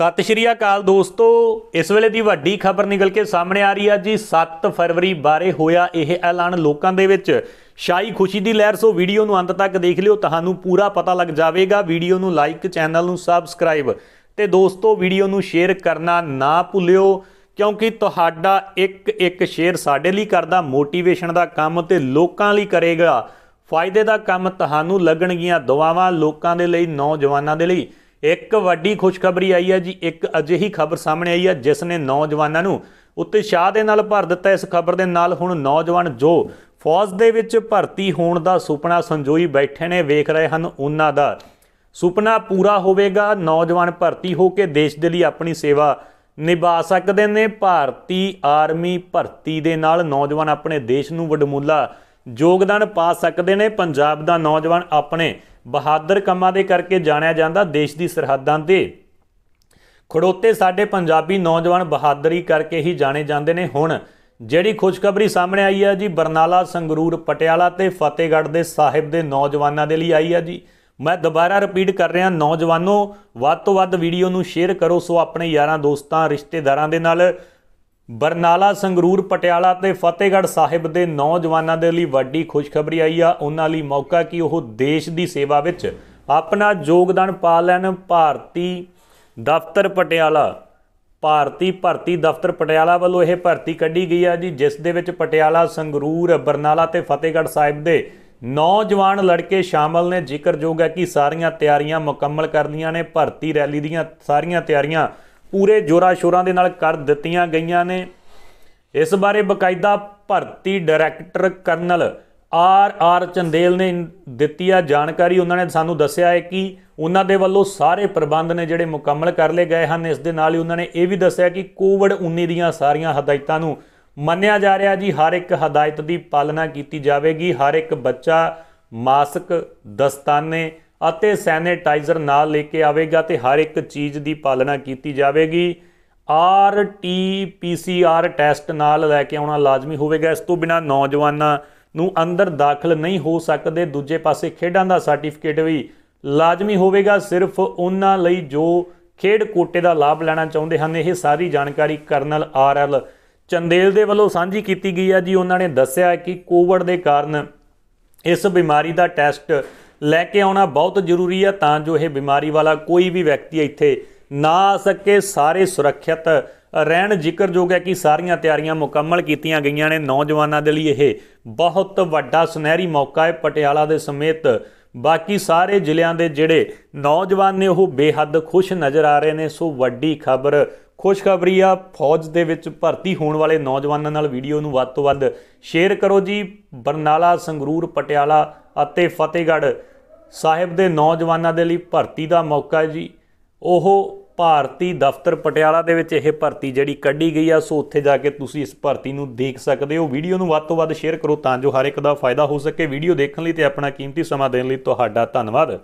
ਸਤਿ ਸ਼੍ਰੀ ਅਕਾਲ ਦੋਸਤੋ ਇਸ ਵੇਲੇ ਦੀ ਵੱਡੀ ਖਬਰ ਨਿਕਲ ਕੇ ਸਾਹਮਣੇ ਆ ਰਹੀ ਹੈ ਜੀ 7 ਫਰਵਰੀ ਬਾਰੇ ਹੋਇਆ ਇਹ ਐਲਾਨ ਲੋਕਾਂ ਦੇ ਵਿੱਚ ਸ਼ਾਈ ਖੁਸ਼ੀ ਦੀ ਲਹਿਰ ਸੋ ਵੀਡੀਓ ਨੂੰ ਅੰਤ ਤੱਕ ਦੇਖ ਲਿਓ ਤੁਹਾਨੂੰ ਪੂਰਾ ਪਤਾ ਲੱਗ ਜਾਵੇਗਾ ਵੀਡੀਓ ਨੂੰ ਲਾਈਕ ਚੈਨਲ ਨੂੰ ਸਬਸਕ੍ਰਾਈਬ ਤੇ ਦੋਸਤੋ ਵੀਡੀਓ ਨੂੰ ਸ਼ੇਅਰ ਕਰਨਾ ਨਾ ਭੁੱਲਿਓ ਕਿਉਂਕਿ ਤੁਹਾਡਾ ਇੱਕ ਇੱਕ ਸ਼ੇਅਰ ਸਾਡੇ ਲਈ ਕਰਦਾ ਮੋਟੀਵੇਸ਼ਨ ਦਾ ਕੰਮ ਤੇ ਲੋਕਾਂ ਲਈ ਕਰੇਗਾ ਫਾਇਦੇ ਦਾ ਕੰਮ ਤੁਹਾਨੂੰ ਲੱਗਣਗੀਆਂ ਦੁਆਵਾਂ ਲੋਕਾਂ ਦੇ ਲਈ ਨੌਜਵਾਨਾਂ ਦੇ ਲਈ ਇੱਕ ਵੱਡੀ ਖੁਸ਼ਖਬਰੀ ਆਈ ਹੈ ਜੀ ਇੱਕ ਅਜਿਹੀ ਖਬਰ ਸਾਹਮਣੇ ਆਈ ਹੈ ਜਿਸ ਨੇ ਨੌਜਵਾਨਾਂ ਨੂੰ ਉਤਸ਼ਾਹ ਦੇ ਨਾਲ ਭਰ ਦਿੱਤਾ ਇਸ ਖਬਰ ਦੇ ਨਾਲ ਹੁਣ ਨੌਜਵਾਨ ਜੋ ਫੌਜ ਦੇ ਵਿੱਚ ਭਰਤੀ ਹੋਣ ਦਾ ਸੁਪਨਾ ਸੰਜੋਈ ਬੈਠੇ ਨੇ ਵੇਖ ਰਹੇ ਹਨ ਉਹਨਾਂ ਦਾ ਸੁਪਨਾ ਪੂਰਾ ਹੋਵੇਗਾ ਨੌਜਵਾਨ ਭਰਤੀ ਹੋ ਕੇ ਦੇਸ਼ ਦੇ ਲਈ ਆਪਣੀ ਸੇਵਾ ਨਿਭਾ ਸਕਦੇ ਨੇ ਭਾਰਤੀ ਆਰਮੀ ਭਰਤੀ ਦੇ ਨਾਲ ਨੌਜਵਾਨ ਆਪਣੇ ਦੇਸ਼ ਨੂੰ ਵਡਮੁੱਲਾ ਯੋਗਦਾਨ ਪਾ ਸਕਦੇ ਨੇ ਪੰਜਾਬ ਦਾ ਨੌਜਵਾਨ ਆਪਣੇ ਬਹਾਦਰ ਕੰਮਾਂ ਦੇ ਕਰਕੇ ਜਾਣਿਆ ਜਾਂਦਾ ਦੇਸ਼ ਦੀ ਸਰਹੱਦਾਂ ਤੇ ਖੜੋਤੇ ਸਾਡੇ ਪੰਜਾਬੀ ਨੌਜਵਾਨ ਬਹਾਦਰੀ ਕਰਕੇ ਹੀ ਜਾਣੇ ਜਾਂਦੇ ਨੇ ਹੁਣ ਜਿਹੜੀ ਖੁਸ਼ਖਬਰੀ ਸਾਹਮਣੇ ਆਈ ਹੈ ਜੀ ਬਰਨਾਲਾ ਸੰਗਰੂਰ ਪਟਿਆਲਾ ਤੇ ਫਤਿਹਗੜ੍ਹ ਦੇ ਸਾਹਿਬ ਦੇ ਨੌਜਵਾਨਾਂ ਦੇ ਲਈ ਆਈ ਹੈ ਜੀ ਮੈਂ ਦੁਬਾਰਾ ਰਿਪੀਟ ਕਰ ਰਿਹਾ ਨੌਜਵਾਨੋ ਵੱਧ ਤੋਂ ਵੱਧ ਵੀਡੀਓ ਨੂੰ ਸ਼ੇਅਰ ਕਰੋ ਸੋ ਆਪਣੇ ਯਾਰਾਂ ਦੋਸਤਾਂ ਰਿਸ਼ਤੇਦਾਰਾਂ ਦੇ ਨਾਲ ਬਰਨਾਲਾ ਸੰਗਰੂਰ ਪਟਿਆਲਾ ਤੇ ਫਤਿਹਗੜ੍ਹ ਸਾਹਿਬ ਦੇ ਨੌਜਵਾਨਾਂ ਦੇ ਲਈ ਵੱਡੀ ਖੁਸ਼ਖਬਰੀ ਆਈ ਆ ਉਹਨਾਂ ਲਈ ਮੌਕਾ ਕਿ ਉਹ ਦੇਸ਼ ਦੀ ਸੇਵਾ ਵਿੱਚ ਆਪਣਾ ਯੋਗਦਾਨ ਪਾ ਲੈਣ ਭਾਰਤੀ ਦਫ਼ਤਰ ਪਟਿਆਲਾ ਭਾਰਤੀ ਭਰਤੀ ਦਫ਼ਤਰ ਪਟਿਆਲਾ ਵੱਲੋਂ ਇਹ ਭਰਤੀ ਕੱਢੀ ਗਈ ਆ ਜੀ ਜਿਸ ਦੇ ਵਿੱਚ ਪਟਿਆਲਾ ਸੰਗਰੂਰ ਬਰਨਾਲਾ ਤੇ ਫਤਿਹਗੜ੍ਹ ਸਾਹਿਬ ਦੇ ਨੌਜਵਾਨ ਲੜਕੇ ਸ਼ਾਮਲ ਨੇ ਜ਼ਿਕਰਯੋਗ ਹੈ ਕਿ ਸਾਰੀਆਂ ਤਿਆਰੀਆਂ ਮੁਕੰਮਲ ਕਰ ਲੀਆਂ ਨੇ ਭਰਤੀ ਰੈਲੀ ਦੀਆਂ ਸਾਰੀਆਂ ਤਿਆਰੀਆਂ ਪੂਰੇ ਜੋਰਾ ਸ਼ੋਰਾਂ ਦੇ ਨਾਲ ਕਰ ਦਿੱਤੀਆਂ ਗਈਆਂ ਨੇ ਇਸ ਬਾਰੇ ਬਕਾਇਦਾ ਭਰਤੀ director colonel R R Chandel ਨੇ ਦਿੱਤੀ ਆ ਜਾਣਕਾਰੀ ਉਹਨਾਂ ਨੇ ਸਾਨੂੰ ਦੱਸਿਆ ਹੈ ਕਿ ਉਹਨਾਂ ਦੇ ਵੱਲੋਂ ਸਾਰੇ ਪ੍ਰਬੰਧ ਨੇ ਜਿਹੜੇ ਮੁਕੰਮਲ ਕਰ ਲਏ ਗਏ ਹਨ ਇਸ ਦੇ ਨਾਲ ਹੀ ਉਹਨਾਂ ਨੇ ਇਹ ਵੀ ਦੱਸਿਆ ਕਿ ਕੋਵਿਡ-19 ਦੀਆਂ ਸਾਰੀਆਂ ਹਦਾਇਤਾਂ ਨੂੰ ਮੰਨਿਆ ਜਾ ਰਿਹਾ ਜੀ ਹਰ ਇੱਕ ਹਦਾਇਤ ਦੀ ਪਾਲਣਾ ਕੀਤੀ ਜਾਵੇਗੀ ਹਰ ਇੱਕ ਬੱਚਾ ਮਾਸਕ ਦਸਤਾਨੇ ਅਤੇ ਸੈਨੀਟਾਈਜ਼ਰ ਨਾਲ ਲੈ ਕੇ ਆਵੇਗਾ ਤੇ ਹਰ ਇੱਕ ਚੀਜ਼ ਦੀ ਪਾਲਣਾ ਕੀਤੀ ਜਾਵੇਗੀ R T P C R test ਨਾਲ ਲੈ ਕੇ ਆਉਣਾ ਲਾਜ਼ਮੀ ਹੋਵੇਗਾ ਇਸ ਤੋਂ ਬਿਨਾ ਨੌਜਵਾਨਾਂ ਨੂੰ ਅੰਦਰ ਦਾਖਲ ਨਹੀਂ ਹੋ ਸਕਦੇ ਦੂਜੇ ਪਾਸੇ ਖੇਡਾਂ ਦਾ ਸਰਟੀਫਿਕੇਟ ਵੀ ਲਾਜ਼ਮੀ ਹੋਵੇਗਾ ਸਿਰਫ ਉਹਨਾਂ ਲਈ ਜੋ ਖੇਡ ਕੋਟੇ ਦਾ ਲਾਭ ਲੈਣਾ ਚਾਹੁੰਦੇ ਹਨ ਇਹ ਸਾਰੀ ਜਾਣਕਾਰੀ ਕਰਨਲ ਆਰ ਐਲ ਚੰਦੇਲ ਦੇ ਵੱਲੋਂ ਸਾਂਝੀ ਕੀਤੀ ਗਈ ਹੈ ਜੀ ਉਹਨਾਂ ਨੇ ਦੱਸਿਆ ਕਿ ਕੋਵਿਡ ਦੇ ਕਾਰਨ ਇਸ ਬਿਮਾਰੀ ਦਾ ਟੈਸਟ ਲੈ ਕੇ ਆਉਣਾ ਬਹੁਤ ਜ਼ਰੂਰੀ ਆ ਤਾਂ ਜੋ ਇਹ ਬਿਮਾਰੀ ਵਾਲਾ ਕੋਈ ਵੀ ਵਿਅਕਤੀ ਇੱਥੇ ਨਾ ਆ ਸਕੇ ਸਾਰੇ ਸੁਰੱਖਿਅਤ ਰਹਿਣ ਜ਼ਿਕਰਯੋਗ ਹੈ ਕਿ ਸਾਰੀਆਂ ਤਿਆਰੀਆਂ ਮੁਕੰਮਲ ਕੀਤੀਆਂ ਗਈਆਂ ਨੇ ਨੌਜਵਾਨਾਂ ਦੇ ਲਈ ਇਹ ਬਹੁਤ ਵੱਡਾ ਸੁਨਹਿਰੀ ਮੌਕਾ ਹੈ ਪਟਿਆਲਾ ਦੇ ਸਮੇਤ ਬਾਕੀ ਸਾਰੇ ਜ਼ਿਲ੍ਹਿਆਂ ਦੇ ਜਿਹੜੇ ਨੌਜਵਾਨ ਨੇ ਉਹ ਬੇਹੱਦ ਖੁਸ਼ ਨਜ਼ਰ ਆ ਰਹੇ ਨੇ ਸੋ ਵੱਡੀ ਖਬਰ ਖੁਸ਼ਖਬਰੀ ਆ ਫੌਜ ਦੇ ਵਿੱਚ ਭਰਤੀ ਹੋਣ ਵਾਲੇ ਨੌਜਵਾਨਾਂ ਨਾਲ ਵੀਡੀਓ ਨੂੰ ਵੱਧ ਤੋਂ ਵੱਧ ਸ਼ੇਅਰ ਕਰੋ ਜੀ ਬਰਨਾਲਾ ਸੰਗਰੂਰ ਪਟਿਆਲਾ ਅਤੇ ਫਤਿਹਗੜ੍ਹ ਸਾਹਿਬ ਦੇ ਨੌਜਵਾਨਾਂ ਦੇ ਲਈ ਭਰਤੀ ਦਾ ਮੌਕਾ ਜੀ ਉਹ ਭਾਰਤੀ ਦਫ਼ਤਰ ਪਟਿਆਲਾ ਦੇ ਵਿੱਚ ਇਹ ਭਰਤੀ ਜਿਹੜੀ ਕੱਢੀ ਗਈ ਆ ਸੋ ਉੱਥੇ ਜਾ ਕੇ ਤੁਸੀਂ ਇਸ ਭਰਤੀ ਨੂੰ ਦੇਖ ਸਕਦੇ ਹੋ ਵੀਡੀਓ ਨੂੰ ਵੱਧ ਤੋਂ ਵੱਧ ਸ਼ੇਅਰ ਕਰੋ ਤਾਂ ਜੋ ਹਰ ਇੱਕ ਦਾ ਫਾਇਦਾ ਹੋ ਸਕੇ ਵੀਡੀਓ ਦੇਖਣ ਲਈ ਤੇ ਆਪਣਾ ਕੀਮਤੀ ਸਮਾਂ ਦੇਣ ਲਈ ਤੁਹਾਡਾ ਧੰਨਵਾਦ